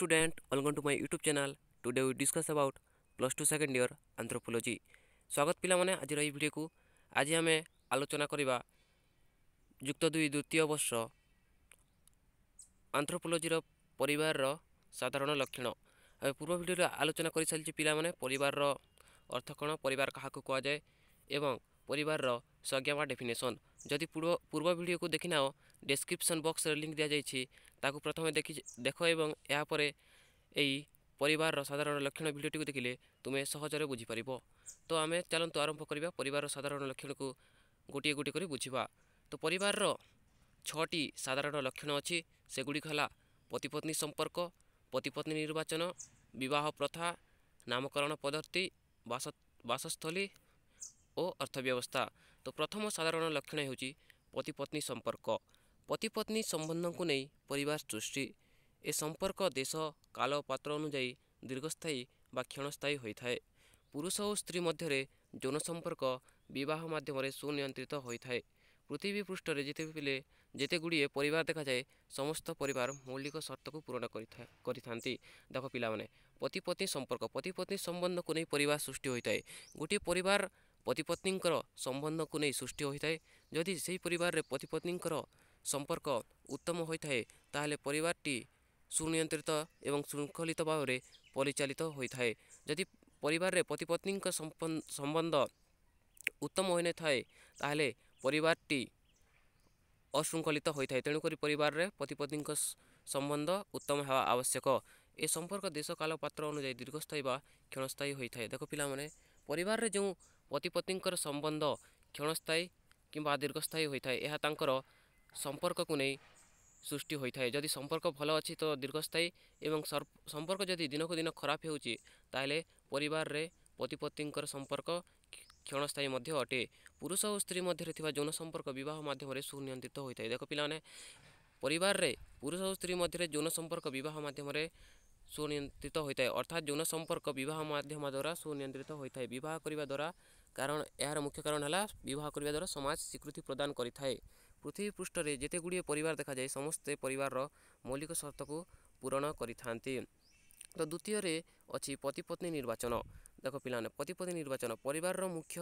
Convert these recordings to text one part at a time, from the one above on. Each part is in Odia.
student, welcome to my YouTube channel. Today we discuss about plus 2 second year anthropology. স্বাগত ପିଲାମାନେ ଆଜିର ଏହି ଭିଡ଼ିଓକୁ ଆଜି ଆମେ ଆଲୋଚନା କରିବା ଯୁକ୍ତ ଦୁଇ ଦ୍ୱିତୀୟ ବର୍ଷ ଆନ୍ଥ୍ରୋପୋଲୋଜିର ପରିବାରର ସାଧାରଣ ଲକ୍ଷଣ ଆମେ ପୂର୍ବ ଭିଡ଼ିଓରେ ଆଲୋଚନା କରିସାରିଛି ପିଲାମାନେ ପରିବାରର ଅର୍ଥ କ'ଣ ପରିବାର କାହାକୁ କୁହାଯାଏ ଏବଂ ପରିବାରର ସଂଜ୍ଞା ବା ଡେଫିନେସନ୍ ଯଦି ପୂର୍ବ ପୂର୍ବ ଭିଡ଼ିଓକୁ ଦେଖିନାଅ ଡେସ୍କ୍ରିପ୍ସନ୍ ବକ୍ସରେ ଲିଙ୍କ୍ ଦିଆଯାଇଛି ତାକୁ ପ୍ରଥମେ ଦେଖି ଦେଖ ଏବଂ ଏହାପରେ ଏହି ପରିବାରର ସାଧାରଣ ଲକ୍ଷଣ ଭିଡ଼ିଓଟିକୁ ଦେଖିଲେ ତୁମେ ସହଜରେ ବୁଝିପାରିବ ତ ଆମେ ଚାଲନ୍ତୁ ଆରମ୍ଭ କରିବା ପରିବାରର ସାଧାରଣ ଲକ୍ଷଣକୁ ଗୋଟିଏ ଗୋଟିଏ କରି ବୁଝିବା ତ ପରିବାରର ଛଅଟି ସାଧାରଣ ଲକ୍ଷଣ ଅଛି ସେଗୁଡ଼ିକ ହେଲା ପତିପତ୍ନୀ ସମ୍ପର୍କ ପତିପତ୍ନୀ ନିର୍ବାଚନ ବିବାହ ପ୍ରଥା ନାମକରଣ ପଦ୍ଧତି ବାସ ବାସସ୍ଥଳୀ ଓ ଅର୍ଥବ୍ୟବସ୍ଥା ତ ପ୍ରଥମ ସାଧାରଣ ଲକ୍ଷଣ ହେଉଛି ପତିପତ୍ନୀ ସମ୍ପର୍କ ପତିପତ୍ନୀ ସମ୍ବନ୍ଧକୁ ନେଇ ପରିବାର ସୃଷ୍ଟି ଏ ସମ୍ପର୍କ ଦେଶ କାଳ ପାତ୍ର ଅନୁଯାୟୀ ଦୀର୍ଘସ୍ଥାୟୀ ବା କ୍ଷଣସ୍ଥାୟୀ ହୋଇଥାଏ ପୁରୁଷ ଓ ସ୍ତ୍ରୀ ମଧ୍ୟରେ ଯୌନ ସମ୍ପର୍କ ବିବାହ ମାଧ୍ୟମରେ ସୁନିୟନ୍ତ୍ରିତ ହୋଇଥାଏ ପୃଥିବୀ ପୃଷ୍ଠରେ ଯେତେବେଳେ ଯେତେ ଗୁଡ଼ିଏ ପରିବାର ଦେଖାଯାଏ ସମସ୍ତ ପରିବାର ମୌଳିକ ସର୍ତ୍ତକୁ ପୂରଣ କରିଥାଏ କରିଥାନ୍ତି ଦେଖ ପିଲାମାନେ ପତିପତ୍ନୀ ସମ୍ପର୍କ ପତିପତ୍ନୀ ସମ୍ବନ୍ଧକୁ ନେଇ ପରିବାର ସୃଷ୍ଟି ହୋଇଥାଏ ଗୋଟିଏ ପରିବାର ପତିପତ୍ନୀଙ୍କର ସମ୍ବନ୍ଧକୁ ନେଇ ସୃଷ୍ଟି ହୋଇଥାଏ ଯଦି ସେହି ପରିବାରରେ ପତିପତ୍ନୀଙ୍କର ସମ୍ପର୍କ ଉତ୍ତମ ହୋଇଥାଏ ତାହେଲେ ପରିବାରଟି ସୁନିୟନ୍ତ୍ରିତ ଏବଂ ଶୃଙ୍ଖଳିତ ଭାବରେ ପରିଚାଳିତ ହୋଇଥାଏ ଯଦି ପରିବାରରେ ପତିପତ୍ନୀଙ୍କ ସମ୍ବନ୍ଧ ଉତ୍ତମ ହୋଇନଥାଏ ତାହେଲେ ପରିବାରଟି ଅଶୃଙ୍ଖଳିତ ହୋଇଥାଏ ତେଣୁକରି ପରିବାରରେ ପତିପତ୍ନୀଙ୍କ ସମ୍ବନ୍ଧ ଉତ୍ତମ ହେବା ଆବଶ୍ୟକ ଏ ସମ୍ପର୍କ ଦେଶ କାଳ ପାତ୍ର ଅନୁଯାୟୀ ଦୀର୍ଘସ୍ଥାୟୀ ବା କ୍ଷଣସ୍ଥାୟୀ ହୋଇଥାଏ ଦେଖ ପିଲାମାନେ ପରିବାରରେ ଯେଉଁ ପତିପତ୍ନୀଙ୍କର ସମ୍ବନ୍ଧ କ୍ଷଣସ୍ଥାୟୀ କିମ୍ବା ଦୀର୍ଘସ୍ଥାୟୀ ହୋଇଥାଏ ଏହା ତାଙ୍କର ସମ୍ପର୍କକୁ ନେଇ ସୃଷ୍ଟି ହୋଇଥାଏ ଯଦି ସମ୍ପର୍କ ଭଲ ଅଛି ତ ଦୀର୍ଘସ୍ଥାୟୀ ଏବଂ ସମ୍ପର୍କ ଯଦି ଦିନକୁ ଦିନ ଖରାପ ହେଉଛି ତାହେଲେ ପରିବାରରେ ପତିପତ୍ନୀଙ୍କର ସମ୍ପର୍କ କ୍ଷଣସ୍ଥାୟୀ ମଧ୍ୟ ଅଟେ ପୁରୁଷ ଓ ସ୍ତ୍ରୀ ମଧ୍ୟରେ ଥିବା ଯୌନ ସମ୍ପର୍କ ବିବାହ ମାଧ୍ୟମରେ ସୁନିୟନ୍ତ୍ରିତ ହୋଇଥାଏ ଦେଖ ପିଲାମାନେ ପରିବାରରେ ପୁରୁଷ ଓ ସ୍ତ୍ରୀ ମଧ୍ୟରେ ଯୌନ ସମ୍ପର୍କ ବିବାହ ମାଧ୍ୟମରେ ସୁନିୟନ୍ତ୍ରିତ ହୋଇଥାଏ ଅର୍ଥାତ୍ ଯୌନ ସମ୍ପର୍କ ବିବାହ ମାଧ୍ୟମ ଦ୍ୱାରା ସୁନିୟନ୍ତ୍ରିତ ହୋଇଥାଏ ବିବାହ କରିବା ଦ୍ୱାରା କାରଣ ଏହାର ମୁଖ୍ୟ କାରଣ ହେଲା ବିବାହ କରିବା ଦ୍ୱାରା ସମାଜ ସ୍ୱୀକୃତି ପ୍ରଦାନ କରିଥାଏ ପୃଥିବୀ ପୃଷ୍ଠରେ ଯେତେଗୁଡ଼ିଏ ପରିବାର ଦେଖାଯାଏ ସମସ୍ତେ ପରିବାରର ମୌଳିକ ସର୍ତ୍ତକୁ ପୂରଣ କରିଥାନ୍ତି ତ ଦ୍ୱିତୀୟରେ ଅଛି ପତିପତ୍ନୀ ନିର୍ବାଚନ ଦେଖ ପିଲାମାନେ ପତିପତ୍ନୀ ନିର୍ବାଚନ ପରିବାରର ମୁଖ୍ୟ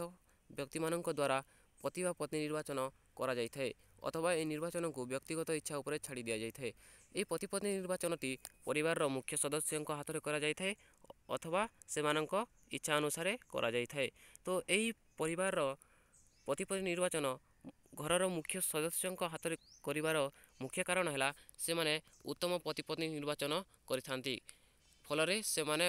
ବ୍ୟକ୍ତିମାନଙ୍କ ଦ୍ୱାରା ପତି ବା ପତ୍ନୀ ନିର୍ବାଚନ କରାଯାଇଥାଏ ଅଥବା ଏହି ନିର୍ବାଚନକୁ ବ୍ୟକ୍ତିଗତ ଇଚ୍ଛା ଉପରେ ଛାଡ଼ି ଦିଆଯାଇଥାଏ ଏହି ପତିପତ୍ନୀ ନିର୍ବାଚନଟି ପରିବାରର ମୁଖ୍ୟ ସଦସ୍ୟଙ୍କ ହାତରେ କରାଯାଇଥାଏ ଅଥବା ସେମାନଙ୍କ ଇଚ୍ଛା ଅନୁସାରେ କରାଯାଇଥାଏ ତ ଏହି ପରିବାରର ପତିପତ୍ନୀ ନିର୍ବାଚନ ଘରର ମୁଖ୍ୟ ସଦସ୍ୟଙ୍କ ହାତରେ କରିବାର ମୁଖ୍ୟ କାରଣ ହେଲା ସେମାନେ ଉତ୍ତମ ପତିପତ୍ନୀ ନିର୍ବାଚନ କରିଥାନ୍ତି ଫଳରେ ସେମାନେ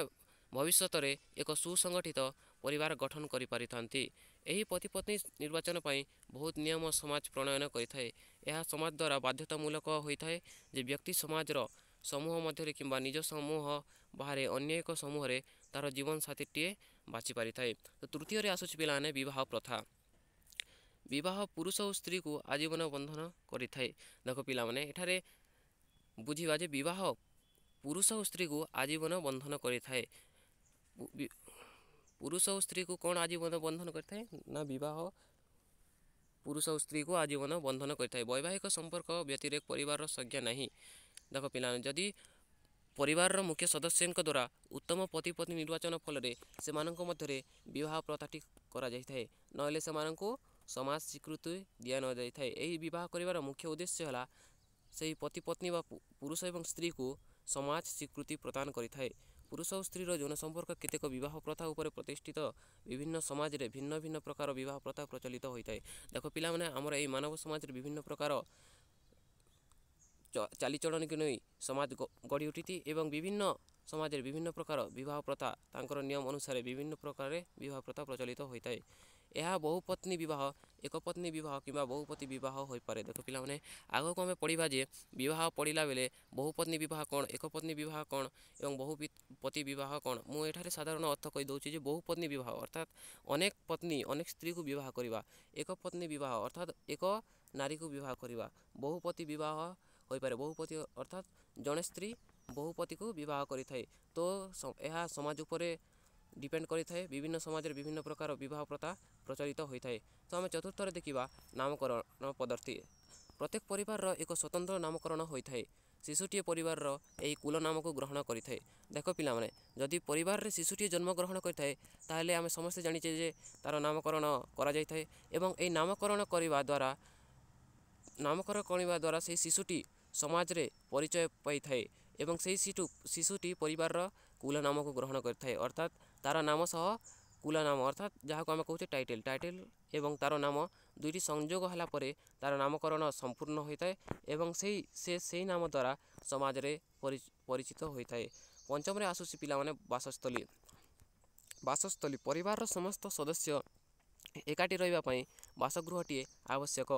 ଭବିଷ୍ୟତରେ ଏକ ସୁସଂଗଠିତ ପରିବାର ଗଠନ କରିପାରିଥାନ୍ତି ଏହି ପତିପତ୍ନୀ ନିର୍ବାଚନ ପାଇଁ ବହୁତ ନିୟମ ସମାଜ ପ୍ରଣୟନ କରିଥାଏ ଏହା ସମାଜ ଦ୍ୱାରା ବାଧ୍ୟତାମୂଳକ ହୋଇଥାଏ ଯେ ବ୍ୟକ୍ତି ସମାଜର ସମୂହ ମଧ୍ୟରେ କିମ୍ବା ନିଜ ସମୂହ ବାହାରେ ଅନ୍ୟ ଏକ ସମୂହରେ ତା'ର ଜୀବନସାଥୀଟିଏ ବାଛିପାରିଥାଏ ତୃତୀୟରେ ଆସୁଛି ପିଲାମାନେ ବିବାହ ପ୍ରଥା ବିବାହ ପୁରୁଷ ଓ ସ୍ତ୍ରୀକୁ ଆଜୀବନ ବନ୍ଧନ କରିଥାଏ ଦେଖ ପିଲାମାନେ ଏଠାରେ ବୁଝିବା ଯେ ବିବାହ ପୁରୁଷ ଓ ସ୍ତ୍ରୀକୁ ଆଜୀବନ ବନ୍ଧନ କରିଥାଏ ପୁରୁଷ ଓ ସ୍ତ୍ରୀକୁ କ'ଣ ଆଜୀବନ ବନ୍ଧନ କରିଥାଏ ନା ବିବାହ ପୁରୁଷ ଓ ସ୍ତ୍ରୀକୁ ଆଜୀବନ ବନ୍ଧନ କରିଥାଏ ବୈବାହିକ ସମ୍ପର୍କ ବ୍ୟତିରେକ ପରିବାରର ସଂଜ୍ଞା ନାହିଁ ଦେଖ ପିଲାମାନେ ଯଦି ପରିବାରର ମୁଖ୍ୟ ସଦସ୍ୟଙ୍କ ଦ୍ୱାରା ଉତ୍ତମ ପତି ପତ୍ନୀ ନିର୍ବାଚନ ଫଳରେ ସେମାନଙ୍କ ମଧ୍ୟରେ ବିବାହ ପ୍ରଥାଟି କରାଯାଇଥାଏ ନହେଲେ ସେମାନଙ୍କୁ ସମାଜ ସ୍ୱୀକୃତି ଦିଆ ନଯାଇଥାଏ ଏହି ବିବାହ କରିବାର ମୁଖ୍ୟ ଉଦ୍ଦେଶ୍ୟ ହେଲା ସେହି ପତି ପତ୍ନୀ ବା ପୁରୁଷ ଏବଂ ସ୍ତ୍ରୀକୁ ସମାଜ ସ୍ୱୀକୃତି ପ୍ରଦାନ କରିଥାଏ ପୁରୁଷ ଓ ସ୍ତ୍ରୀର ଯୌନ ସମ୍ପର୍କ କେତେକ ବିବାହ ପ୍ରଥା ଉପରେ ପ୍ରତିଷ୍ଠିତ ବିଭିନ୍ନ ସମାଜରେ ଭିନ୍ନ ଭିନ୍ନ ପ୍ରକାର ବିବାହ ପ୍ରଥା ପ୍ରଚଳିତ ହୋଇଥାଏ ଦେଖ ପିଲାମାନେ ଆମର ଏହି ମାନବ ସମାଜରେ ବିଭିନ୍ନ ପ୍ରକାର ଚାଲିଚଳନକୁ ନେଇ ସମାଜ ଗଢ଼ି ଉଠିଛି ଏବଂ ବିଭିନ୍ନ ସମାଜରେ ବିଭିନ୍ନ ପ୍ରକାର ବିବାହ ପ୍ରଥା ତାଙ୍କର ନିୟମ ଅନୁସାରେ ବିଭିନ୍ନ ପ୍ରକାରରେ ବିବାହ ପ୍ରଥା ପ୍ରଚଳିତ ହୋଇଥାଏ ଏହା ବହୁପତ୍ନୀ ବିବାହ ଏକପତ୍ନୀ ବିବାହ କିମ୍ବା ବହୁପତ୍ନୀ ବିବାହ ହୋଇପାରେ ଦେଖ ପିଲାମାନେ ଆଗକୁ ଆମେ ପଢ଼ିବା ଯେ ବିବାହ ପଡ଼ିଲା ବେଳେ ବହୁପତ୍ନୀ ବିବାହ କ'ଣ ଏକପତ୍ନୀ ବିବାହ କ'ଣ ଏବଂ ବହୁପତି ବିବାହ କ'ଣ ମୁଁ ଏଠାରେ ସାଧାରଣ ଅର୍ଥ କହିଦେଉଛି ଯେ ବହୁପତ୍ନୀ ବିବାହ ଅର୍ଥାତ୍ ଅନେକ ପତ୍ନୀ ଅନେକ ସ୍ତ୍ରୀକୁ ବିବାହ କରିବା ଏକପତ୍ନୀ ବିବାହ ଅର୍ଥାତ୍ ଏକ ନାରୀକୁ ବିବାହ କରିବା ବହୁପତି ବିବାହ ହୋଇପାରେ ବହୁପତି ଅର୍ଥାତ୍ ଜଣେ ସ୍ତ୍ରୀ ବହୁପତିକୁ ବିବାହ କରିଥାଏ ତ ଏହା ସମାଜ ଉପରେ ଡିପେଣ୍ଡ କରିଥାଏ ବିଭିନ୍ନ ସମାଜରେ ବିଭିନ୍ନ ପ୍ରକାର ବିବାହ ପ୍ରଥା ପ୍ରଚଳିତ ହୋଇଥାଏ ତ ଆମେ ଚତୁର୍ଥରେ ଦେଖିବା ନାମକରଣ ପଦ୍ଧତି ପ୍ରତ୍ୟେକ ପରିବାରର ଏକ ସ୍ୱତନ୍ତ୍ର ନାମକରଣ ହୋଇଥାଏ ଶିଶୁଟିଏ ପରିବାରର ଏହି କୁଲ ନାମକୁ ଗ୍ରହଣ କରିଥାଏ ଦେଖ ପିଲାମାନେ ଯଦି ପରିବାରରେ ଶିଶୁଟିଏ ଜନ୍ମଗ୍ରହଣ କରିଥାଏ ତାହେଲେ ଆମେ ସମସ୍ତେ ଜାଣିଛେ ଯେ ତା'ର ନାମକରଣ କରାଯାଇଥାଏ ଏବଂ ଏହି ନାମକରଣ କରିବା ଦ୍ୱାରା ନାମକରଣ କରିବା ଦ୍ୱାରା ସେହି ଶିଶୁଟି ସମାଜରେ ପରିଚୟ ପାଇଥାଏ ଏବଂ ସେହି ଶିଶୁ ଶିଶୁଟି ପରିବାରର କୁଲ ନାମକୁ ଗ୍ରହଣ କରିଥାଏ ଅର୍ଥାତ୍ ତା'ର ନାମ ସହ କୁଲନାମ ଅର୍ଥାତ୍ ଯାହାକୁ ଆମେ କହୁଛେ ଟାଇଟେଲ ଟାଇଟେଲ ଏବଂ ତାର ନାମ ଦୁଇଟି ସଂଯୋଗ ହେଲା ପରେ ତାର ନାମକରଣ ସମ୍ପୂର୍ଣ୍ଣ ହୋଇଥାଏ ଏବଂ ସେଇ ସେ ସେହି ନାମ ଦ୍ୱାରା ସମାଜରେ ପରିଚିତ ହୋଇଥାଏ ପଞ୍ଚମରେ ଆସୁଛି ପିଲାମାନେ ବାସସ୍ଥଳୀ ବାସସ୍ଥଳୀ ପରିବାରର ସମସ୍ତ ସଦସ୍ୟ ଏକାଠି ରହିବା ପାଇଁ ବାସଗୃହଟିଏ ଆବଶ୍ୟକ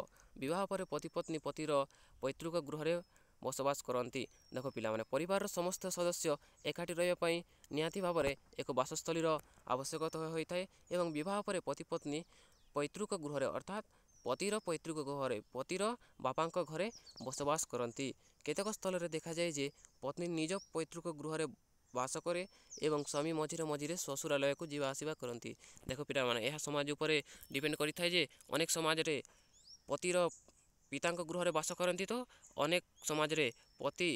ବିବାହ ପରେ ପତି ପତ୍ନୀ ପତିର ପୈତୃକ ଗୃହରେ বসবাস করতে দেখ পিলামানে পরিবারর সমস্ত সদস্য একাঠি রহবা পাই নিহতি ভাবে এক বাসস্থলীর আবশ্যকতা হয়ে থাকে এবং বিবাহ পরে পতিপত্নী পৈতৃক গৃহরে অর্থাৎ পতির পৈতৃক ঘরে পতির বাপা ঘরে বসবাস করতে কেতক স্থলের দেখা যায় যে পত্নী নিজ পৈতৃক গৃহরে বাস করে এবং স্বামী মঝিরে মঝিরে শ্বশুরালয়কু যা আসবা করতে দেখ পিলামানে এ সমাজ উপরে ডিপেন্ড করে থাকে যে অনেক সমাজের পতির ପିତାଙ୍କ ଗୃହରେ ବାସ କରନ୍ତି ତ ଅନେକ ସମାଜରେ ପତି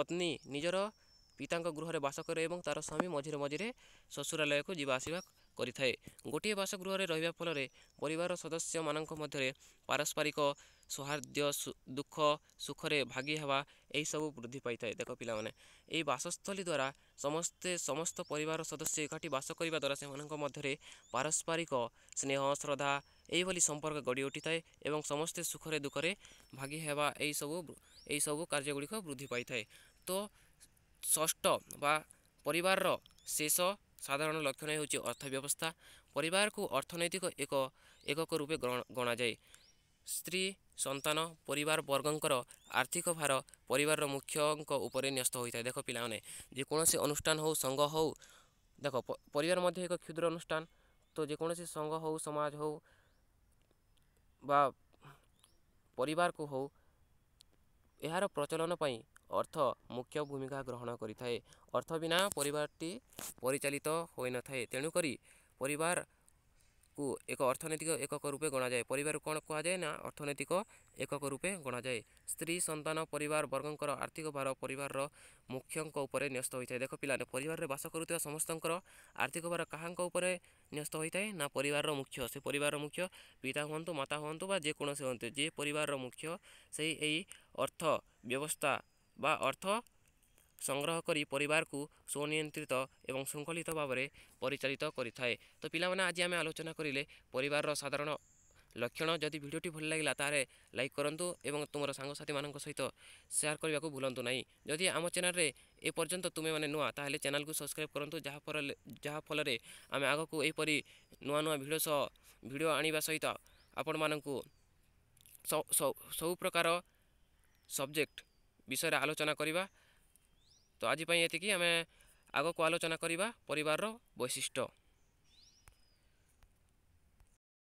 ପତ୍ନୀ ନିଜର ପିତାଙ୍କ ଗୃହରେ ବାସ କରେ ଏବଂ ତା'ର ସ୍ୱାମୀ ମଝିରେ ମଝିରେ ଶ୍ୱଶୁରାଳୟକୁ ଯିବା ଆସିବା କରିଥାଏ ଗୋଟିଏ ବାସଗୃହରେ ରହିବା ଫଳରେ ପରିବାର ସଦସ୍ୟମାନଙ୍କ ମଧ୍ୟରେ ପାରସ୍ପରିକ ସୌହାର୍ଦ୍ଦ୍ୟ ଦୁଃଖ ସୁଖରେ ଭାଗି ହେବା ଏହିସବୁ ବୃଦ୍ଧି ପାଇଥାଏ ଦେଖ ପିଲାମାନେ ଏହି ବାସସ୍ଥଳୀ ଦ୍ୱାରା ସମସ୍ତେ ସମସ୍ତ ପରିବାର ସଦସ୍ୟ ଏକାଠି ବାସ କରିବା ଦ୍ୱାରା ସେମାନଙ୍କ ମଧ୍ୟରେ ପାରସ୍ପରିକ ସ୍ନେହ ଶ୍ରଦ୍ଧା ଏହିଭଳି ସମ୍ପର୍କ ଗଢ଼ି ଉଠିଥାଏ ଏବଂ ସମସ୍ତେ ସୁଖରେ ଦୁଃଖରେ ଭାଗି ହେବା ଏହିସବୁ ଏହିସବୁ କାର୍ଯ୍ୟଗୁଡ଼ିକ ବୃଦ୍ଧି ପାଇଥାଏ ତ ଷଷ୍ଠ ବା ପରିବାରର ଶେଷ ସାଧାରଣ ଲକ୍ଷଣ ହେଉଛି ଅର୍ଥ ବ୍ୟବସ୍ଥା ପରିବାରକୁ ଅର୍ଥନୈତିକ ଏକ ଏକକ ରୂପେ ଗଣାଯାଏ परिवार सन्तरगर आर्थिक भार परिवार मुख्य उपस्त हुने देख पहिला अनुष्ठान हौ सङ्घ हौ एक क्षुद्र अनुष्ठान तङ्घ हो समाज परिवार को हो यहाँ प्रचलन पनि अर्थ मुख्य भूमिका ग्रहण गरिए अर्थ बिना परिवार परिचालित हुन परिवार କୁ ଏକ ଅର୍ଥନୈତିକ ଏକକ ରୂପେ ଗଣାଯାଏ ପରିବାର କ'ଣ କୁହାଯାଏ ନା ଅର୍ଥନୈତିକ ଏକକ ରୂପେ ଗଣାଯାଏ ସ୍ତ୍ରୀ ସନ୍ତାନ ପରିବାର ବର୍ଗଙ୍କର ଆର୍ଥିକ ଭାର ପରିବାରର ମୁଖ୍ୟଙ୍କ ଉପରେ ନ୍ୟସ୍ତ ହୋଇଥାଏ ଦେଖ ପିଲାମାନେ ପରିବାରରେ ବାସ କରୁଥିବା ସମସ୍ତଙ୍କର ଆର୍ଥିକ ଭାର କାହାଙ୍କ ଉପରେ ନ୍ୟସ୍ତ ହୋଇଥାଏ ନା ପରିବାରର ମୁଖ୍ୟ ସେ ପରିବାରର ମୁଖ୍ୟ ପିତା ହୁଅନ୍ତୁ ମାତା ହୁଅନ୍ତୁ ବା ଯେକୌଣସି ହୁଅନ୍ତୁ ଯିଏ ପରିବାରର ମୁଖ୍ୟ ସେଇ ଏଇ ଅର୍ଥ ବ୍ୟବସ୍ଥା ବା ଅର୍ଥ ସଂଗ୍ରହ କରି ପରିବାରକୁ ସୁନିୟନ୍ତ୍ରିତ ଏବଂ ଶୃଙ୍ଖଳିତ ଭାବରେ ପରିଚାଳିତ କରିଥାଏ ତ ପିଲାମାନେ ଆଜି ଆମେ ଆଲୋଚନା କରିଲେ ପରିବାରର ସାଧାରଣ ଲକ୍ଷଣ ଯଦି ଭିଡ଼ିଓଟି ଭଲ ଲାଗିଲା ତାହେଲେ ଲାଇକ୍ କରନ୍ତୁ ଏବଂ ତୁମର ସାଙ୍ଗସାଥିମାନଙ୍କ ସହିତ ସେୟାର କରିବାକୁ ଭୁଲନ୍ତୁ ନାହିଁ ଯଦି ଆମ ଚ୍ୟାନେଲରେ ଏପର୍ଯ୍ୟନ୍ତ ତୁମେମାନେ ନୂଆ ତାହେଲେ ଚ୍ୟାନେଲକୁ ସବସ୍କ୍ରାଇବ୍ କରନ୍ତୁ ଯାହାଫଳରେ ଯାହାଫଳରେ ଆମେ ଆଗକୁ ଏହିପରି ନୂଆ ନୂଆ ଭିଡ଼ିଓ ସହ ଭିଡ଼ିଓ ଆଣିବା ସହିତ ଆପଣମାନଙ୍କୁ ସବୁ ପ୍ରକାର ସବଜେକ୍ଟ ବିଷୟରେ ଆଲୋଚନା କରିବା ତ ଆଜି ପାଇଁ ଏତିକି ଆମେ ଆଗକୁ ଆଲୋଚନା କରିବା ପରିବାରର ବୈଶିଷ୍ଟ୍ୟ